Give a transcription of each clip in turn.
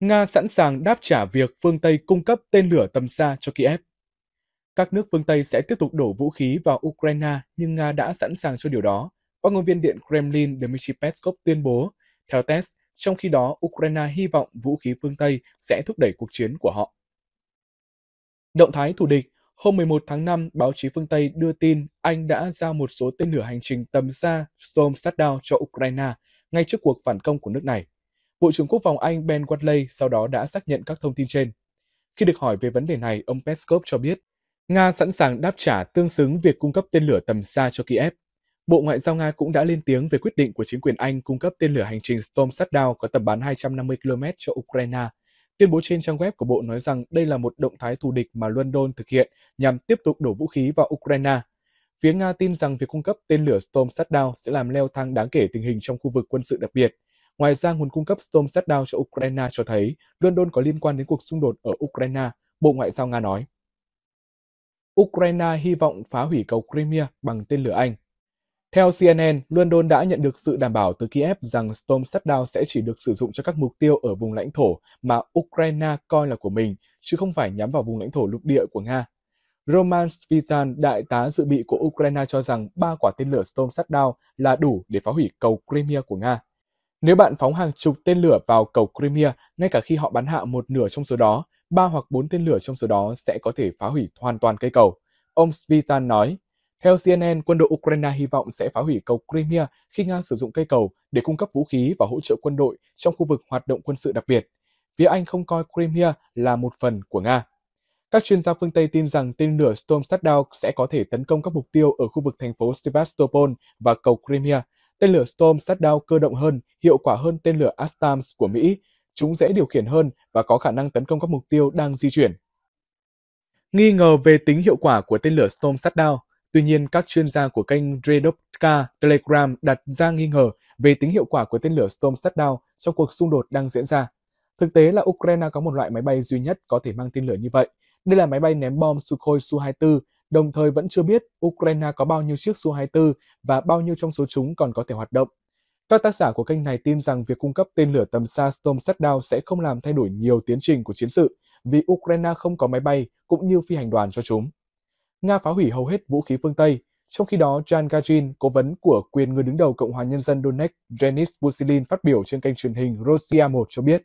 Nga sẵn sàng đáp trả việc phương Tây cung cấp tên lửa tầm xa cho Kiev. Các nước phương Tây sẽ tiếp tục đổ vũ khí vào Ukraine nhưng Nga đã sẵn sàng cho điều đó, phát ngôn viên Điện Kremlin Dmitry Peskov tuyên bố. Theo test. trong khi đó Ukraine hy vọng vũ khí phương Tây sẽ thúc đẩy cuộc chiến của họ. Động thái thủ địch Hôm 11 tháng 5, báo chí phương Tây đưa tin Anh đã giao một số tên lửa hành trình tầm xa Storm Shadow cho Ukraine ngay trước cuộc phản công của nước này. Bộ trưởng Quốc phòng Anh Ben Watley sau đó đã xác nhận các thông tin trên. Khi được hỏi về vấn đề này, ông Peskov cho biết Nga sẵn sàng đáp trả tương xứng việc cung cấp tên lửa tầm xa cho Kiev. Bộ Ngoại giao Nga cũng đã lên tiếng về quyết định của chính quyền Anh cung cấp tên lửa hành trình Storm Shadow có tầm bắn 250 km cho Ukraine. Tuyên bố trên trang web của Bộ nói rằng đây là một động thái thù địch mà London thực hiện nhằm tiếp tục đổ vũ khí vào Ukraine. Phía Nga tin rằng việc cung cấp tên lửa Storm Shadow sẽ làm leo thang đáng kể tình hình trong khu vực quân sự đặc biệt. Ngoài ra, nguồn cung cấp Storm Shadow cho Ukraine cho thấy London có liên quan đến cuộc xung đột ở Ukraine, Bộ Ngoại giao Nga nói. Ukraine hy vọng phá hủy cầu Crimea bằng tên lửa Anh. Theo CNN, London đã nhận được sự đảm bảo từ Kiev rằng Storm Shadow sẽ chỉ được sử dụng cho các mục tiêu ở vùng lãnh thổ mà Ukraine coi là của mình, chứ không phải nhắm vào vùng lãnh thổ lục địa của Nga. Roman Svitan, đại tá dự bị của Ukraine cho rằng ba quả tên lửa Storm Shadow là đủ để phá hủy cầu Crimea của Nga. Nếu bạn phóng hàng chục tên lửa vào cầu Crimea, ngay cả khi họ bắn hạ một nửa trong số đó, ba hoặc bốn tên lửa trong số đó sẽ có thể phá hủy hoàn toàn cây cầu. Ông Svitan nói, theo CNN, quân đội Ukraine hy vọng sẽ phá hủy cầu Crimea khi Nga sử dụng cây cầu để cung cấp vũ khí và hỗ trợ quân đội trong khu vực hoạt động quân sự đặc biệt. Phía Anh không coi Crimea là một phần của Nga. Các chuyên gia phương Tây tin rằng tên lửa Storm Shadow sẽ có thể tấn công các mục tiêu ở khu vực thành phố Sevastopol và cầu Crimea, Tên lửa Storm Shadow cơ động hơn, hiệu quả hơn tên lửa Astams của Mỹ. Chúng dễ điều khiển hơn và có khả năng tấn công các mục tiêu đang di chuyển. Nghi ngờ về tính hiệu quả của tên lửa Storm Shadow, tuy nhiên các chuyên gia của kênh Redopka Telegram đặt ra nghi ngờ về tính hiệu quả của tên lửa Storm Shadow trong cuộc xung đột đang diễn ra. Thực tế là Ukraine có một loại máy bay duy nhất có thể mang tên lửa như vậy. Đây là máy bay ném bom Sukhoi Su-24 đồng thời vẫn chưa biết Ukraine có bao nhiêu chiếc Su-24 và bao nhiêu trong số chúng còn có thể hoạt động. Các tác giả của kênh này tin rằng việc cung cấp tên lửa tầm xa Storm Shadow sẽ không làm thay đổi nhiều tiến trình của chiến sự vì Ukraine không có máy bay cũng như phi hành đoàn cho chúng. Nga phá hủy hầu hết vũ khí phương Tây, trong khi đó Jan Gajin, cố vấn của quyền người đứng đầu Cộng hòa Nhân dân Donetsk Janis Pusilin phát biểu trên kênh truyền hình Russia 1 cho biết,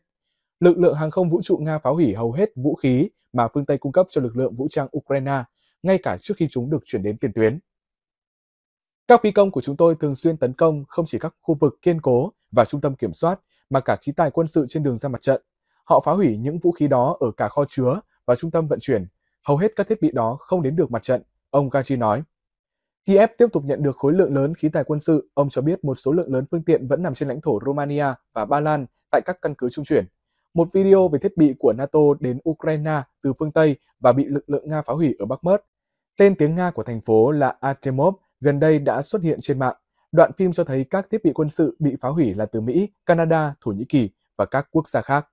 lực lượng hàng không vũ trụ Nga phá hủy hầu hết vũ khí mà phương Tây cung cấp cho lực lượng vũ trang Ukraine – ngay cả trước khi chúng được chuyển đến tiền tuyến. Các phi công của chúng tôi thường xuyên tấn công không chỉ các khu vực kiên cố và trung tâm kiểm soát mà cả khí tài quân sự trên đường ra mặt trận. Họ phá hủy những vũ khí đó ở cả kho chứa và trung tâm vận chuyển. Hầu hết các thiết bị đó không đến được mặt trận, ông Gachi nói. Kiev tiếp tục nhận được khối lượng lớn khí tài quân sự, ông cho biết một số lượng lớn phương tiện vẫn nằm trên lãnh thổ Romania và Ba Lan tại các căn cứ trung chuyển. Một video về thiết bị của NATO đến Ukraine từ phương Tây và bị lực lượng Nga phá hủy ở Bắc Mớt Tên tiếng Nga của thành phố là Artemov gần đây đã xuất hiện trên mạng. Đoạn phim cho thấy các thiết bị quân sự bị phá hủy là từ Mỹ, Canada, Thổ Nhĩ Kỳ và các quốc gia khác.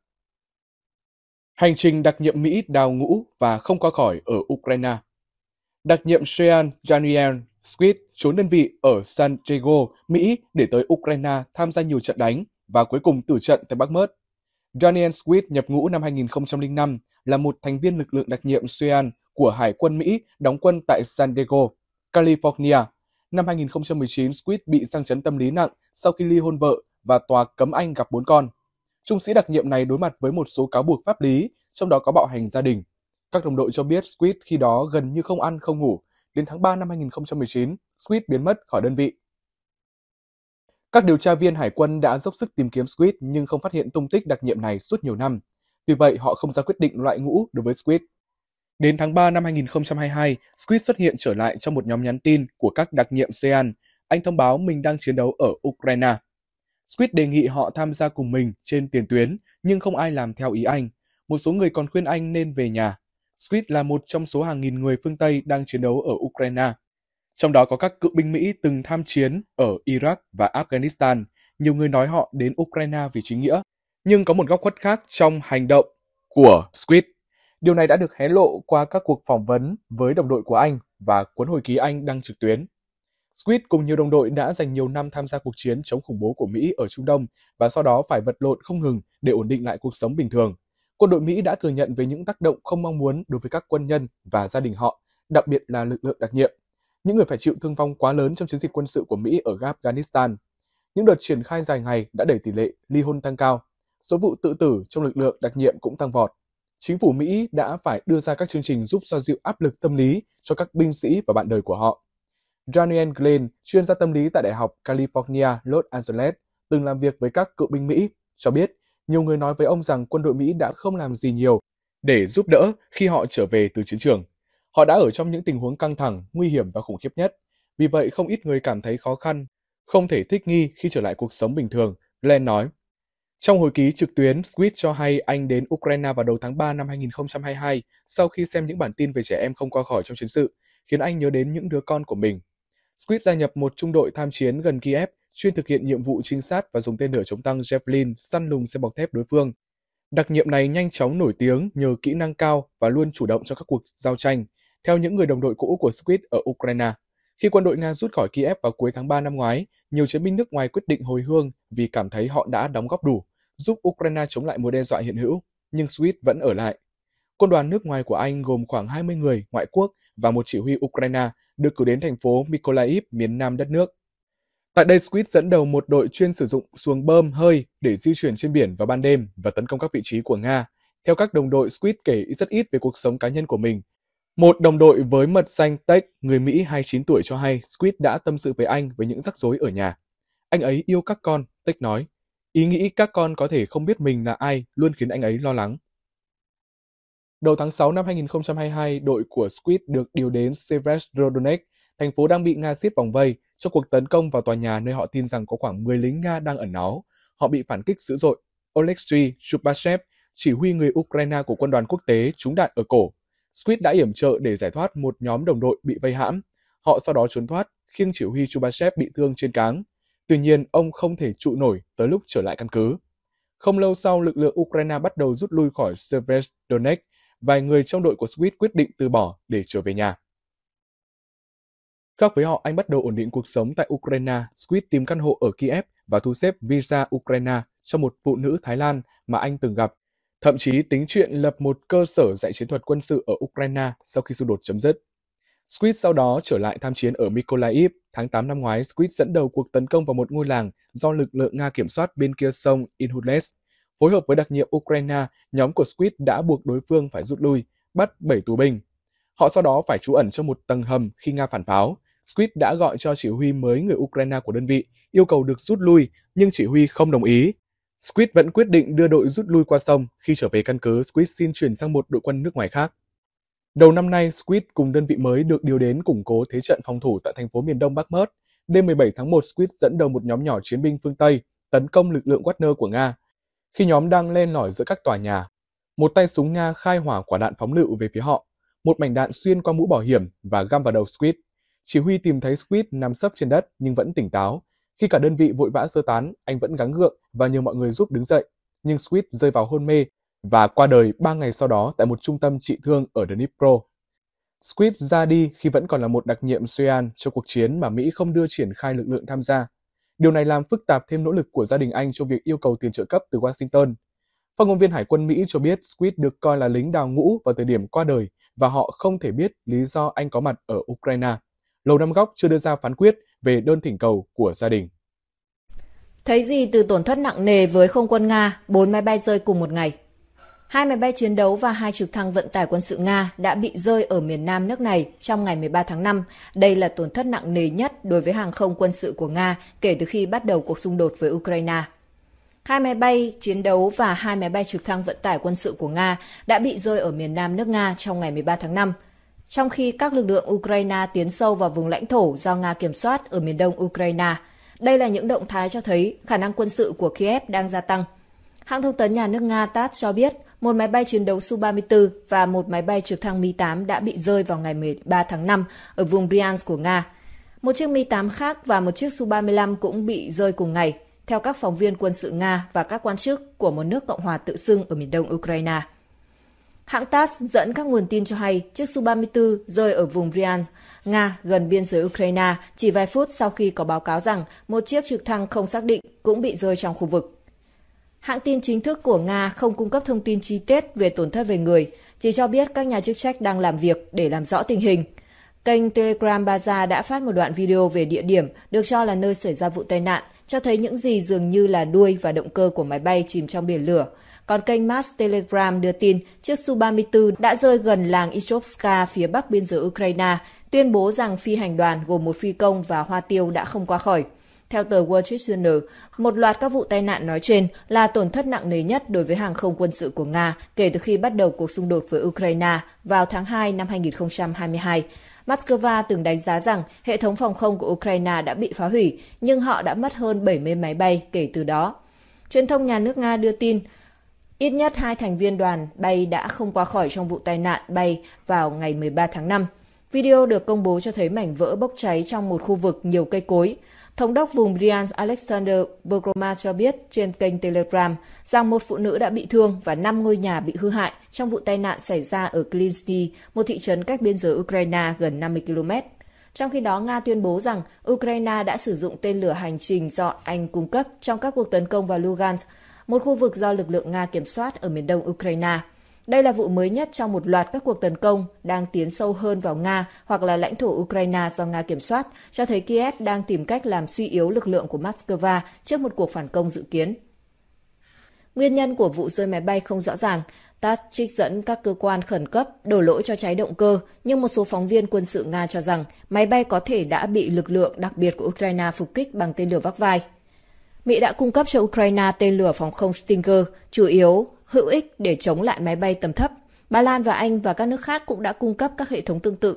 Hành trình đặc nhiệm Mỹ đào ngũ và không qua khỏi ở Ukraine. Đặc nhiệm Sean Daniel Squid trốn đơn vị ở San Diego, Mỹ để tới Ukraine tham gia nhiều trận đánh và cuối cùng tử trận tại Bắc Bakhmut. Daniel Squid nhập ngũ năm 2005 là một thành viên lực lượng đặc nhiệm Sean của Hải quân Mỹ đóng quân tại San Diego, California. Năm 2019, Squid bị sang chấn tâm lý nặng sau khi ly hôn vợ và tòa cấm anh gặp bốn con. Trung sĩ đặc nhiệm này đối mặt với một số cáo buộc pháp lý, trong đó có bạo hành gia đình. Các đồng đội cho biết Squid khi đó gần như không ăn không ngủ. Đến tháng 3 năm 2019, Squid biến mất khỏi đơn vị. Các điều tra viên hải quân đã dốc sức tìm kiếm Squid nhưng không phát hiện tung tích đặc nhiệm này suốt nhiều năm. Vì vậy, họ không ra quyết định loại ngũ đối với Squid. Đến tháng 3 năm 2022, Squid xuất hiện trở lại trong một nhóm nhắn tin của các đặc nhiệm SEAN. Anh thông báo mình đang chiến đấu ở Ukraine. Squid đề nghị họ tham gia cùng mình trên tiền tuyến, nhưng không ai làm theo ý anh. Một số người còn khuyên anh nên về nhà. Squid là một trong số hàng nghìn người phương Tây đang chiến đấu ở Ukraine. Trong đó có các cựu binh Mỹ từng tham chiến ở Iraq và Afghanistan. Nhiều người nói họ đến Ukraine vì chính nghĩa. Nhưng có một góc khuất khác trong hành động của Squid. Điều này đã được hé lộ qua các cuộc phỏng vấn với đồng đội của anh và cuốn hồi ký anh đăng trực tuyến. Squid cùng nhiều đồng đội đã dành nhiều năm tham gia cuộc chiến chống khủng bố của Mỹ ở Trung Đông và sau đó phải vật lộn không ngừng để ổn định lại cuộc sống bình thường. Quân đội Mỹ đã thừa nhận về những tác động không mong muốn đối với các quân nhân và gia đình họ, đặc biệt là lực lượng đặc nhiệm. Những người phải chịu thương vong quá lớn trong chiến dịch quân sự của Mỹ ở Afghanistan. Những đợt triển khai dài ngày đã đẩy tỷ lệ ly hôn tăng cao. Số vụ tự tử trong lực lượng đặc nhiệm cũng tăng vọt chính phủ Mỹ đã phải đưa ra các chương trình giúp xoa dịu áp lực tâm lý cho các binh sĩ và bạn đời của họ. Daniel Glenn, chuyên gia tâm lý tại Đại học California, Los Angeles, từng làm việc với các cựu binh Mỹ, cho biết nhiều người nói với ông rằng quân đội Mỹ đã không làm gì nhiều để giúp đỡ khi họ trở về từ chiến trường. Họ đã ở trong những tình huống căng thẳng, nguy hiểm và khủng khiếp nhất. Vì vậy, không ít người cảm thấy khó khăn, không thể thích nghi khi trở lại cuộc sống bình thường, Glenn nói. Trong hồi ký trực tuyến, Squid cho hay anh đến Ukraine vào đầu tháng 3 năm 2022 sau khi xem những bản tin về trẻ em không qua khỏi trong chiến sự, khiến anh nhớ đến những đứa con của mình. Squid gia nhập một trung đội tham chiến gần Kiev, chuyên thực hiện nhiệm vụ trinh sát và dùng tên lửa chống tăng Javelin săn lùng xe bọc thép đối phương. Đặc nhiệm này nhanh chóng nổi tiếng nhờ kỹ năng cao và luôn chủ động trong các cuộc giao tranh, theo những người đồng đội cũ của Squid ở Ukraine. Khi quân đội Nga rút khỏi Kiev vào cuối tháng 3 năm ngoái, nhiều chiến binh nước ngoài quyết định hồi hương vì cảm thấy họ đã đóng góp đủ, giúp Ukraine chống lại mối đe dọa hiện hữu, nhưng Swift vẫn ở lại. Quân đoàn nước ngoài của Anh gồm khoảng 20 người ngoại quốc và một chỉ huy Ukraine được cử đến thành phố Mykolaiv, miền nam đất nước. Tại đây, Squid dẫn đầu một đội chuyên sử dụng xuồng bơm hơi để di chuyển trên biển vào ban đêm và tấn công các vị trí của Nga. Theo các đồng đội, Squid kể rất ít về cuộc sống cá nhân của mình một đồng đội với mật danh Tech, người Mỹ 29 tuổi cho hay Squid đã tâm sự với anh về những rắc rối ở nhà. Anh ấy yêu các con, Tech nói. Ý nghĩ các con có thể không biết mình là ai luôn khiến anh ấy lo lắng. Đầu tháng 6 năm 2022, đội của Squid được điều đến Severodonetsk, thành phố đang bị Nga siết vòng vây trong cuộc tấn công vào tòa nhà nơi họ tin rằng có khoảng 10 lính Nga đang ẩn náu. Họ bị phản kích dữ dội. Oleksiy Shubashev, chỉ huy người Ukraine của quân đoàn quốc tế, trúng đạn ở cổ Squid đã yểm trợ để giải thoát một nhóm đồng đội bị vây hãm. Họ sau đó trốn thoát, khiêng chỉ huy Chubashev bị thương trên cáng. Tuy nhiên, ông không thể trụ nổi tới lúc trở lại căn cứ. Không lâu sau, lực lượng Ukraine bắt đầu rút lui khỏi Severodonetsk. Vài người trong đội của Squid quyết định từ bỏ để trở về nhà. Khác với họ, anh bắt đầu ổn định cuộc sống tại Ukraine. Squid tìm căn hộ ở Kiev và thu xếp visa Ukraine cho một phụ nữ Thái Lan mà anh từng gặp thậm chí tính chuyện lập một cơ sở dạy chiến thuật quân sự ở Ukraine sau khi xung đột chấm dứt. Squid sau đó trở lại tham chiến ở Mykolaiv. Tháng 8 năm ngoái, Squid dẫn đầu cuộc tấn công vào một ngôi làng do lực lượng Nga kiểm soát bên kia sông Inhules. Phối hợp với đặc nhiệm Ukraine, nhóm của Squid đã buộc đối phương phải rút lui, bắt 7 tù binh. Họ sau đó phải trú ẩn trong một tầng hầm khi Nga phản pháo. Squid đã gọi cho chỉ huy mới người Ukraine của đơn vị, yêu cầu được rút lui, nhưng chỉ huy không đồng ý Squid vẫn quyết định đưa đội rút lui qua sông. Khi trở về căn cứ, Squid xin chuyển sang một đội quân nước ngoài khác. Đầu năm nay, Squid cùng đơn vị mới được điều đến củng cố thế trận phòng thủ tại thành phố miền đông Bắc Bakhmut. Đêm 17 tháng 1, Squid dẫn đầu một nhóm nhỏ chiến binh phương Tây tấn công lực lượng Wagner của Nga. Khi nhóm đang lên lỏi giữa các tòa nhà, một tay súng Nga khai hỏa quả đạn phóng lựu về phía họ. Một mảnh đạn xuyên qua mũ bảo hiểm và găm vào đầu Squid. Chỉ huy tìm thấy Squid nằm sấp trên đất nhưng vẫn tỉnh táo. Khi cả đơn vị vội vã sơ tán, anh vẫn gắng gượng và nhờ mọi người giúp đứng dậy. Nhưng Sweet rơi vào hôn mê và qua đời 3 ngày sau đó tại một trung tâm trị thương ở Dnipro. Squid ra đi khi vẫn còn là một đặc nhiệm Suyan cho cuộc chiến mà Mỹ không đưa triển khai lực lượng tham gia. Điều này làm phức tạp thêm nỗ lực của gia đình anh trong việc yêu cầu tiền trợ cấp từ Washington. Phát ngôn viên Hải quân Mỹ cho biết Squid được coi là lính đào ngũ vào thời điểm qua đời và họ không thể biết lý do anh có mặt ở Ukraine. Lầu Năm Góc chưa đưa ra phán quyết về đơn thỉnh cầu của gia đình. Thấy gì từ tổn thất nặng nề với không quân Nga, 4 máy bay rơi cùng một ngày. Hai máy bay chiến đấu và hai trực thăng vận tải quân sự Nga đã bị rơi ở miền Nam nước này trong ngày 13 tháng 5. Đây là tổn thất nặng nề nhất đối với hàng không quân sự của Nga kể từ khi bắt đầu cuộc xung đột với Ukraine. Hai máy bay chiến đấu và hai máy bay trực thăng vận tải quân sự của Nga đã bị rơi ở miền Nam nước Nga trong ngày 13 tháng 5 trong khi các lực lượng Ukraine tiến sâu vào vùng lãnh thổ do Nga kiểm soát ở miền đông Ukraine. Đây là những động thái cho thấy khả năng quân sự của Kiev đang gia tăng. Hãng thông tấn nhà nước Nga TASS cho biết một máy bay chiến đấu Su-34 và một máy bay trực thăng Mi-8 đã bị rơi vào ngày 13 tháng 5 ở vùng Bryansk của Nga. Một chiếc Mi-8 khác và một chiếc Su-35 cũng bị rơi cùng ngày, theo các phóng viên quân sự Nga và các quan chức của một nước Cộng hòa tự xưng ở miền đông Ukraine. Hãng TASS dẫn các nguồn tin cho hay chiếc Su-34 rơi ở vùng Bryansk, Nga gần biên giới Ukraine chỉ vài phút sau khi có báo cáo rằng một chiếc trực thăng không xác định cũng bị rơi trong khu vực. Hãng tin chính thức của Nga không cung cấp thông tin chi tiết về tổn thất về người, chỉ cho biết các nhà chức trách đang làm việc để làm rõ tình hình. Kênh Telegram Baza đã phát một đoạn video về địa điểm được cho là nơi xảy ra vụ tai nạn, cho thấy những gì dường như là đuôi và động cơ của máy bay chìm trong biển lửa. Còn kênh Mass Telegram đưa tin chiếc Su-34 đã rơi gần làng Ishovska phía bắc biên giới Ukraine, tuyên bố rằng phi hành đoàn gồm một phi công và hoa tiêu đã không qua khỏi. Theo tờ Wall Street Journal, một loạt các vụ tai nạn nói trên là tổn thất nặng nề nhất đối với hàng không quân sự của Nga kể từ khi bắt đầu cuộc xung đột với Ukraine vào tháng 2 năm 2022. Moscow từng đánh giá rằng hệ thống phòng không của Ukraine đã bị phá hủy, nhưng họ đã mất hơn 70 máy bay kể từ đó. Truyền thông nhà nước Nga đưa tin, Ít nhất hai thành viên đoàn bay đã không qua khỏi trong vụ tai nạn bay vào ngày 13 tháng 5. Video được công bố cho thấy mảnh vỡ bốc cháy trong một khu vực nhiều cây cối. Thống đốc vùng Brian Alexander Bogroma cho biết trên kênh Telegram rằng một phụ nữ đã bị thương và 5 ngôi nhà bị hư hại trong vụ tai nạn xảy ra ở Klinsky, một thị trấn cách biên giới Ukraine gần 50 km. Trong khi đó, Nga tuyên bố rằng Ukraine đã sử dụng tên lửa hành trình do Anh cung cấp trong các cuộc tấn công vào Lugansk một khu vực do lực lượng Nga kiểm soát ở miền đông Ukraine. Đây là vụ mới nhất trong một loạt các cuộc tấn công đang tiến sâu hơn vào Nga hoặc là lãnh thổ Ukraine do Nga kiểm soát, cho thấy Kiev đang tìm cách làm suy yếu lực lượng của Moscow trước một cuộc phản công dự kiến. Nguyên nhân của vụ rơi máy bay không rõ ràng. TASS trích dẫn các cơ quan khẩn cấp đổ lỗi cho cháy động cơ, nhưng một số phóng viên quân sự Nga cho rằng máy bay có thể đã bị lực lượng đặc biệt của Ukraine phục kích bằng tên lửa vác vai. Mỹ đã cung cấp cho Ukraine tên lửa phòng không Stinger, chủ yếu hữu ích để chống lại máy bay tầm thấp. Ba Lan và Anh và các nước khác cũng đã cung cấp các hệ thống tương tự.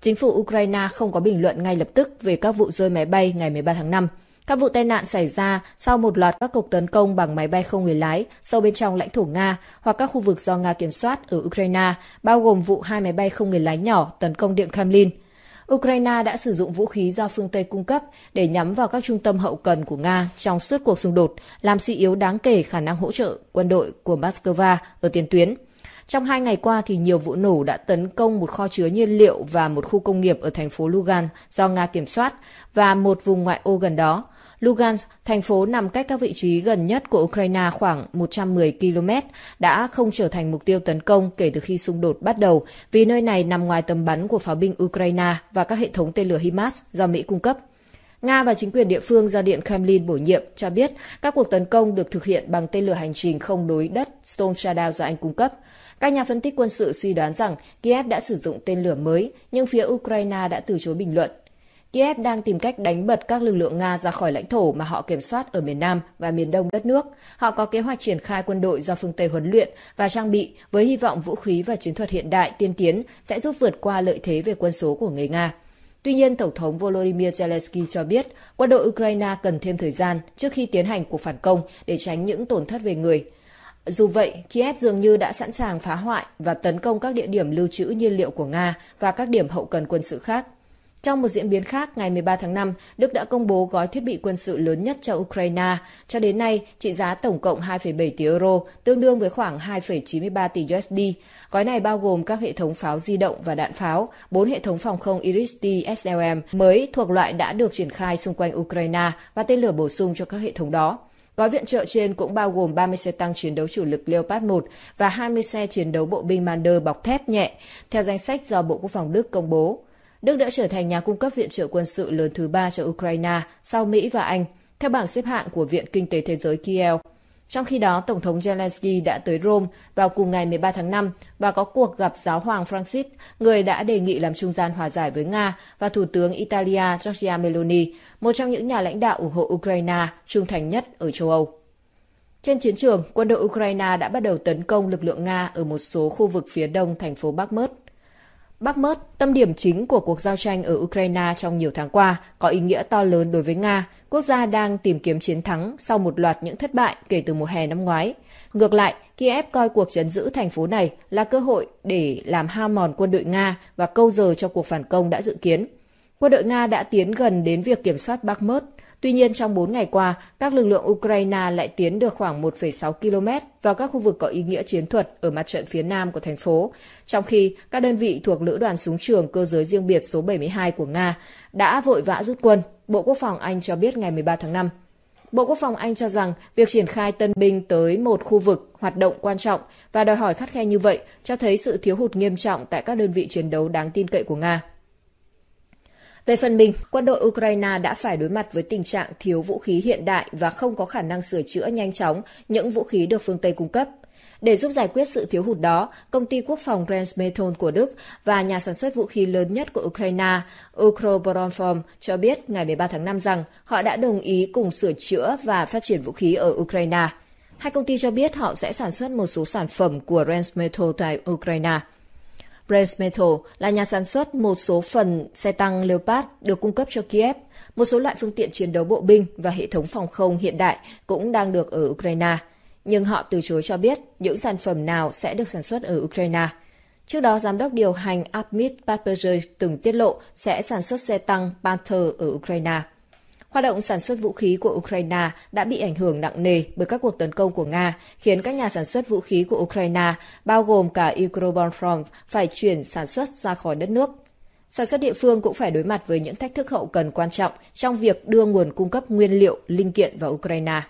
Chính phủ Ukraine không có bình luận ngay lập tức về các vụ rơi máy bay ngày 13 tháng 5. Các vụ tai nạn xảy ra sau một loạt các cuộc tấn công bằng máy bay không người lái sâu bên trong lãnh thổ Nga hoặc các khu vực do Nga kiểm soát ở Ukraine, bao gồm vụ hai máy bay không người lái nhỏ tấn công Điện Kremlin – Ukraine đã sử dụng vũ khí do phương Tây cung cấp để nhắm vào các trung tâm hậu cần của Nga trong suốt cuộc xung đột, làm suy yếu đáng kể khả năng hỗ trợ quân đội của Moscow ở tiền tuyến. Trong hai ngày qua, thì nhiều vụ nổ đã tấn công một kho chứa nhiên liệu và một khu công nghiệp ở thành phố Lugan do Nga kiểm soát và một vùng ngoại ô gần đó. Lugansk, thành phố nằm cách các vị trí gần nhất của Ukraine khoảng 110 km, đã không trở thành mục tiêu tấn công kể từ khi xung đột bắt đầu, vì nơi này nằm ngoài tầm bắn của pháo binh Ukraine và các hệ thống tên lửa HIMARS do Mỹ cung cấp. Nga và chính quyền địa phương do Điện Kremlin bổ nhiệm cho biết các cuộc tấn công được thực hiện bằng tên lửa hành trình không đối đất Storm Shadow do Anh cung cấp. Các nhà phân tích quân sự suy đoán rằng Kiev đã sử dụng tên lửa mới, nhưng phía Ukraine đã từ chối bình luận. Kiev đang tìm cách đánh bật các lực lượng Nga ra khỏi lãnh thổ mà họ kiểm soát ở miền Nam và miền Đông đất nước. Họ có kế hoạch triển khai quân đội do phương Tây huấn luyện và trang bị với hy vọng vũ khí và chiến thuật hiện đại tiên tiến sẽ giúp vượt qua lợi thế về quân số của người Nga. Tuy nhiên, Tổng thống Volodymyr Zelensky cho biết quân đội Ukraine cần thêm thời gian trước khi tiến hành cuộc phản công để tránh những tổn thất về người. Dù vậy, Kiev dường như đã sẵn sàng phá hoại và tấn công các địa điểm lưu trữ nhiên liệu của Nga và các điểm hậu cần quân sự khác. Trong một diễn biến khác, ngày 13 tháng 5, Đức đã công bố gói thiết bị quân sự lớn nhất cho Ukraine. Cho đến nay, trị giá tổng cộng 2,7 tỷ euro, tương đương với khoảng 2,93 tỷ USD. Gói này bao gồm các hệ thống pháo di động và đạn pháo, bốn hệ thống phòng không Iris-T SLM mới thuộc loại đã được triển khai xung quanh Ukraine và tên lửa bổ sung cho các hệ thống đó. Gói viện trợ trên cũng bao gồm 30 xe tăng chiến đấu chủ lực Leopard 1 và 20 xe chiến đấu bộ binh Mander bọc thép nhẹ, theo danh sách do Bộ Quốc phòng Đức công bố. Đức đã trở thành nhà cung cấp viện trợ quân sự lớn thứ ba cho Ukraine sau Mỹ và Anh, theo bảng xếp hạng của Viện Kinh tế Thế giới Kiel. Trong khi đó, Tổng thống Zelensky đã tới Rome vào cùng ngày 13 tháng 5 và có cuộc gặp giáo hoàng Francis, người đã đề nghị làm trung gian hòa giải với Nga và Thủ tướng Italia Giorgia Meloni, một trong những nhà lãnh đạo ủng hộ Ukraine trung thành nhất ở châu Âu. Trên chiến trường, quân đội Ukraine đã bắt đầu tấn công lực lượng Nga ở một số khu vực phía đông thành phố Bakhmut. Bắc Bakhmut, tâm điểm chính của cuộc giao tranh ở Ukraine trong nhiều tháng qua, có ý nghĩa to lớn đối với Nga, quốc gia đang tìm kiếm chiến thắng sau một loạt những thất bại kể từ mùa hè năm ngoái. Ngược lại, Kiev coi cuộc trấn giữ thành phố này là cơ hội để làm hao mòn quân đội Nga và câu giờ cho cuộc phản công đã dự kiến. Quân đội Nga đã tiến gần đến việc kiểm soát Bắc Bakhmut, Tuy nhiên, trong 4 ngày qua, các lực lượng Ukraine lại tiến được khoảng 1,6 km vào các khu vực có ý nghĩa chiến thuật ở mặt trận phía nam của thành phố, trong khi các đơn vị thuộc Lữ đoàn Súng trường Cơ giới riêng biệt số 72 của Nga đã vội vã rút quân, Bộ Quốc phòng Anh cho biết ngày 13 tháng 5. Bộ Quốc phòng Anh cho rằng việc triển khai tân binh tới một khu vực hoạt động quan trọng và đòi hỏi khắt khe như vậy cho thấy sự thiếu hụt nghiêm trọng tại các đơn vị chiến đấu đáng tin cậy của Nga. Về phần mình, quân đội Ukraine đã phải đối mặt với tình trạng thiếu vũ khí hiện đại và không có khả năng sửa chữa nhanh chóng những vũ khí được phương Tây cung cấp. Để giúp giải quyết sự thiếu hụt đó, công ty quốc phòng Rheinmetall của Đức và nhà sản xuất vũ khí lớn nhất của Ukraine, Ukroboronform, cho biết ngày 13 tháng 5 rằng họ đã đồng ý cùng sửa chữa và phát triển vũ khí ở Ukraine. Hai công ty cho biết họ sẽ sản xuất một số sản phẩm của Rheinmetall tại Ukraine. Brace Metal là nhà sản xuất một số phần xe tăng Leopard được cung cấp cho Kiev. Một số loại phương tiện chiến đấu bộ binh và hệ thống phòng không hiện đại cũng đang được ở Ukraine. Nhưng họ từ chối cho biết những sản phẩm nào sẽ được sản xuất ở Ukraine. Trước đó, giám đốc điều hành Armit Papajer từng tiết lộ sẽ sản xuất xe tăng Panther ở Ukraine. Hoạt động sản xuất vũ khí của Ukraine đã bị ảnh hưởng nặng nề bởi các cuộc tấn công của Nga, khiến các nhà sản xuất vũ khí của Ukraine, bao gồm cả Ukroboronfront, phải chuyển sản xuất ra khỏi đất nước. Sản xuất địa phương cũng phải đối mặt với những thách thức hậu cần quan trọng trong việc đưa nguồn cung cấp nguyên liệu, linh kiện vào Ukraine.